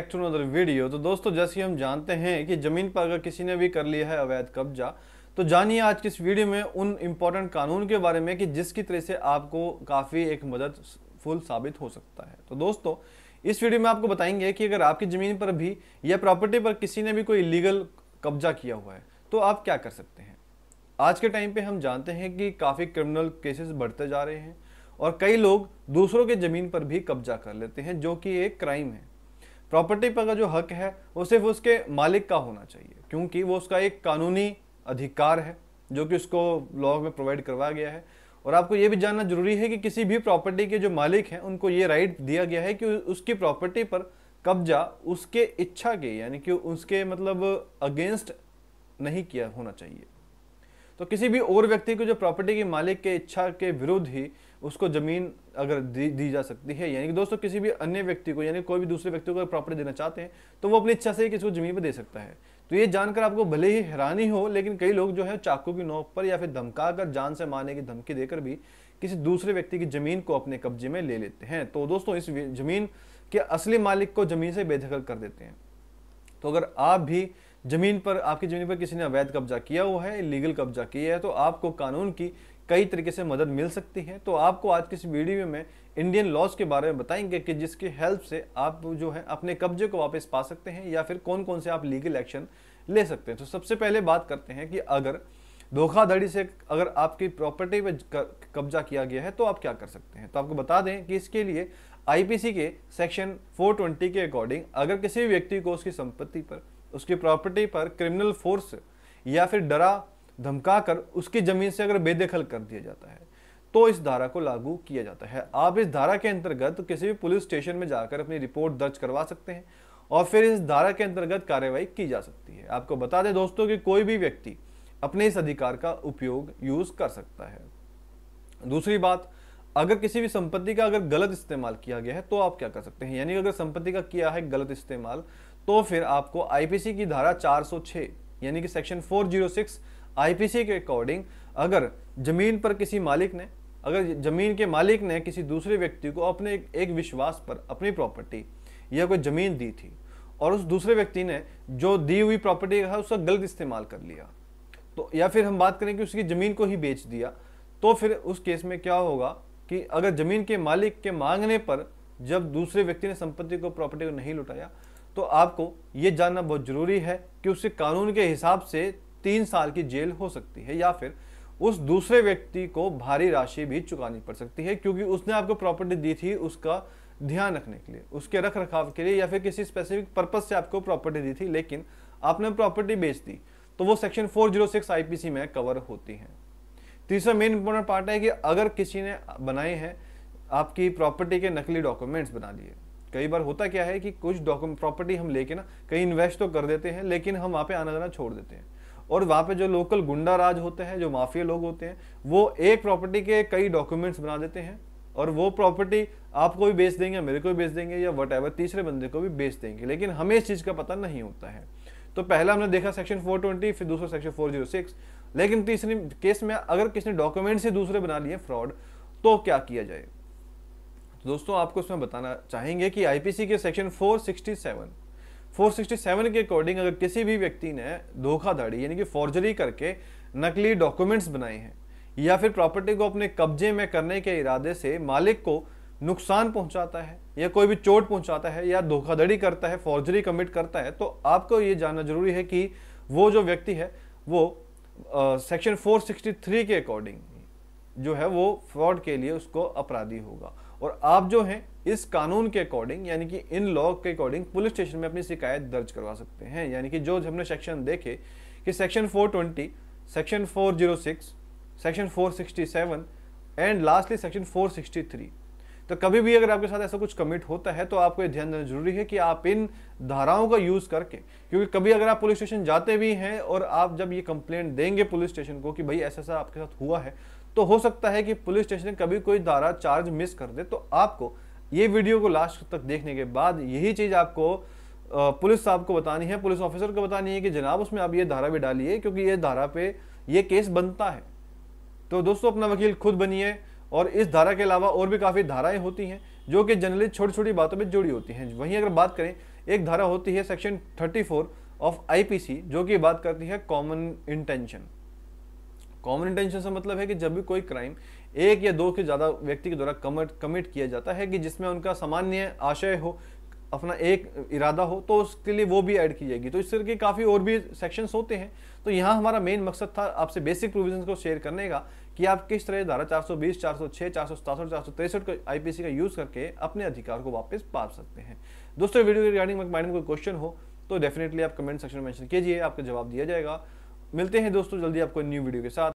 back to video तो दोस्तों जैसे हम जानते हैं कि ज़मीन पर अगर किसी ने भी कर लिया है अवैध कब्जा तो जानिए आज किस वीडियो में उन इम्पोर्टेंट कानून के बारे में कि जिसकी तरह से आपको काफ़ी एक फुल साबित हो सकता है तो दोस्तों इस वीडियो में आपको बताएंगे कि अगर आपकी ज़मीन पर भी या प्रॉपर्टी पर किसी ने भी कोई इलीगल कब्जा किया हुआ है तो आप क्या कर सकते हैं आज के टाइम पे हम जानते हैं कि काफ़ी क्रिमिनल केसेस बढ़ते जा रहे हैं और कई लोग दूसरों के ज़मीन पर भी कब्जा कर लेते हैं जो कि एक क्राइम है प्रॉपर्टी पर का जो हक है वो सिर्फ उसके मालिक का होना चाहिए क्योंकि वो उसका एक कानूनी अधिकार है जो कि उसको लॉ में प्रोवाइड करवाया गया है और आपको ये भी जानना जरूरी है कि किसी भी प्रॉपर्टी के जो मालिक हैं उनको ये राइट दिया गया है कि उसकी प्रॉपर्टी पर कब्जा उसके इच्छा के यानी कि उसके मतलब अगेंस्ट नहीं किया होना चाहिए तो किसी भी और व्यक्ति को जो प्रॉपर्टी के मालिक के इच्छा के विरुद्ध ही उसको ज़मीन अगर दी, दी जा सकती है यानी कि दोस्तों किसी भी अन्य व्यक्ति को यानी कोई भी दूसरे व्यक्ति को प्रॉपर्टी देना चाहते हैं तो वो अपनी इच्छा से किसी को जमीन पर दे सकता है तो ये जानकर आपको भले ही हैरानी हो लेकिन कई लोग जो है चाकू की नोक पर या फिर धमका कर जान से मारने की धमकी देकर भी किसी दूसरे व्यक्ति की जमीन को अपने कब्जे में ले लेते हैं तो दोस्तों इस जमीन के असली मालिक को जमीन से बेदखल कर देते हैं तो अगर आप भी जमीन पर आपकी जमीन पर किसी ने अवैध कब्जा किया हुआ है लीगल कब्जा किया है तो आपको कानून की कई तरीके से मदद मिल सकती है तो आपको आज की इस वीडियो में इंडियन लॉज के बारे में बताएंगे कि जिसकी हेल्प से आप जो है अपने कब्जे को वापस पा सकते हैं या फिर कौन कौन से आप लीगल एक्शन ले सकते हैं तो सबसे पहले बात करते हैं कि अगर धोखाधड़ी से अगर आपकी प्रॉपर्टी पर कब्जा किया गया है तो आप क्या कर सकते हैं तो आपको बता दें कि इसके लिए आईपीसी के सेक्शन 420 के अकॉर्डिंग अगर किसी व्यक्ति को उसकी संपत्ति पर उसकी प्रॉपर्टी पर क्रिमिनल फोर्स या फिर डरा धमका कर उसकी जमीन से अगर बेदखल कर दिया जाता है तो इस धारा को लागू किया जाता है आप इस धारा के अंतर्गत किसी भी पुलिस स्टेशन में जाकर अपनी रिपोर्ट दर्ज करवा सकते हैं और फिर इस धारा के अंतर्गत कार्यवाही की जा सकती है आपको बता दें दोस्तों कि कोई भी व्यक्ति अपने इस अधिकार का उपयोग यूज कर सकता है दूसरी बात अगर किसी भी संपत्ति का अगर गलत इस्तेमाल किया गया है तो आप क्या कर सकते हैं यानी अगर संपत्ति का किया है गलत इस्तेमाल तो फिर आपको आईपीसी की धारा 406 यानी कि सेक्शन 406 आईपीसी के अकॉर्डिंग अगर ज़मीन पर किसी मालिक ने अगर ज़मीन के मालिक ने किसी दूसरे व्यक्ति को अपने एक विश्वास पर अपनी प्रॉपर्टी या कोई ज़मीन दी थी और उस दूसरे व्यक्ति ने जो दी हुई प्रॉपर्टी है उसका गलत इस्तेमाल कर लिया तो या फिर हम बात करें कि उसकी ज़मीन को ही बेच दिया तो फिर उस केस में क्या होगा कि अगर ज़मीन के मालिक के मांगने पर जब दूसरे व्यक्ति ने संपत्ति को प्रॉपर्टी को नहीं लुटाया तो आपको ये जानना बहुत ज़रूरी है कि उससे कानून के हिसाब से तीन साल की जेल हो सकती है या फिर उस दूसरे व्यक्ति को भारी राशि भी चुकानी पड़ सकती है क्योंकि उसने आपको प्रॉपर्टी दी थी उसका ध्यान रखने के लिए उसके रख रखाव के लिए या फिर किसी स्पेसिफिक पर्पज से आपको प्रॉपर्टी दी थी लेकिन आपने प्रॉपर्टी बेच दी तो वो सेक्शन 406 आईपीसी में कवर होती है तीसरा मेन इंपॉर्टेंट पार्ट है कि अगर किसी ने बनाए हैं आपकी प्रॉपर्टी के नकली डॉक्यूमेंट्स बना लिए कई बार होता क्या है कि कुछ डॉक्यूमेंट प्रॉपर्टी हम लेके ना कहीं इन्वेस्ट तो कर देते हैं लेकिन हम वहाँ पे आना जाना छोड़ देते हैं और वहाँ पे जो लोकल गुंडा राज होते हैं जो माफिया लोग होते हैं वो एक प्रॉपर्टी के कई डॉक्यूमेंट्स बना देते हैं और वो प्रॉपर्टी आपको भी बेच देंगे मेरे को भी बेच देंगे या वट तीसरे बंदे को भी बेच देंगे लेकिन हमें इस चीज़ का पता नहीं होता है तो पहला हमने देखा सेक्शन 420 फिर दूसरा सेक्शन 406 लेकिन तीसरे केस में अगर किसी ने डॉक्यूमेंट से दूसरे बना लिए फ्रॉड तो क्या किया जाए दोस्तों आपको इसमें बताना चाहेंगे कि आईपीसी के सेक्शन 467 467 के अकॉर्डिंग अगर किसी भी व्यक्ति ने धोखाधड़ी यानी कि फॉर्जरी करके नकली डॉक्यूमेंट्स बनाए हैं या फिर प्रॉपर्टी को अपने कब्जे में करने के इरादे से मालिक को नुकसान पहुंचाता है या कोई भी चोट पहुंचाता है या धोखाधड़ी करता है फॉर्जरी कमिट करता है तो आपको ये जानना जरूरी है कि वो जो व्यक्ति है वो सेक्शन फोर के अकॉर्डिंग जो है वो फ्रॉड के लिए उसको अपराधी होगा और आप जो हैं इस कानून के अकॉर्डिंग यानी कि इन लॉ के अकॉर्डिंग पुलिस स्टेशन में अपनी शिकायत दर्ज करवा सकते हैं यानी कि जो हमने सेक्शन देखे कि section 420, section 406, section 467 and lastly section 463 तो कभी भी अगर आपके साथ ऐसा कुछ कमिट होता है तो आपको ये ध्यान देना जरूरी है कि आप इन धाराओं का यूज़ करके क्योंकि कभी अगर आप पुलिस स्टेशन जाते भी हैं और आप जब ये कंप्लेंट देंगे पुलिस स्टेशन को कि भाई ऐसा ऐसा आपके साथ हुआ है तो हो सकता है कि पुलिस स्टेशन कभी कोई धारा चार्ज मिस कर दे तो आपको ये वीडियो को लास्ट तक देखने के बाद यही चीज़ आपको पुलिस साहब को बतानी है पुलिस ऑफिसर को बतानी है कि जनाब उसमें आप ये धारा भी डालिए क्योंकि ये धारा पे ये केस बनता है तो दोस्तों अपना वकील खुद बनिए और इस धारा के अलावा और भी काफ़ी धाराएं होती हैं जो कि जनरली छोटी छोटी बातों में जुड़ी होती हैं वहीं अगर बात करें एक धारा होती है सेक्शन थर्टी ऑफ आई जो कि बात करती है कॉमन इंटेंशन कॉमन इंटेंशन से मतलब है कि जब भी कोई क्राइम एक या दो के ज़्यादा व्यक्ति के द्वारा कमिट कमिट किया जाता है कि जिसमें उनका सामान्य आशय हो अपना एक इरादा हो तो उसके लिए वो भी ऐड की जाएगी तो इस तरह के काफ़ी और भी सेक्शंस होते हैं तो यहाँ हमारा मेन मकसद था आपसे बेसिक प्रोविजन को शेयर करने का कि आप किस तरह धारा 420, 406, 467, सौ को आईपीसी का यूज़ करके अपने अधिकार को वापस पा सकते हैं दोस्तों वीडियो के रिगार्डिंग मैडम कोई क्वेश्चन हो तो डेफिनेटली आप कमेंट सेक्शन में मैंशन कीजिए आपका जवाब दिया जाएगा मिलते हैं दोस्तों जल्दी आपको न्यू वीडियो के साथ